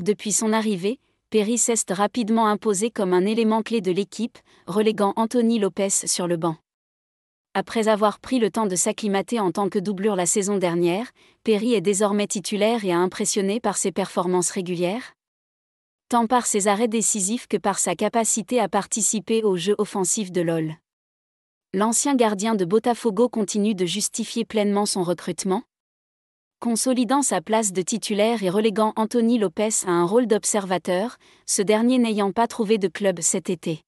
Depuis son arrivée, Perry s'est rapidement imposé comme un élément clé de l'équipe, reléguant Anthony Lopez sur le banc. Après avoir pris le temps de s'acclimater en tant que doublure la saison dernière, Perry est désormais titulaire et a impressionné par ses performances régulières, tant par ses arrêts décisifs que par sa capacité à participer aux jeux offensifs de LOL. L'ancien gardien de Botafogo continue de justifier pleinement son recrutement, consolidant sa place de titulaire et reléguant Anthony Lopez à un rôle d'observateur, ce dernier n'ayant pas trouvé de club cet été.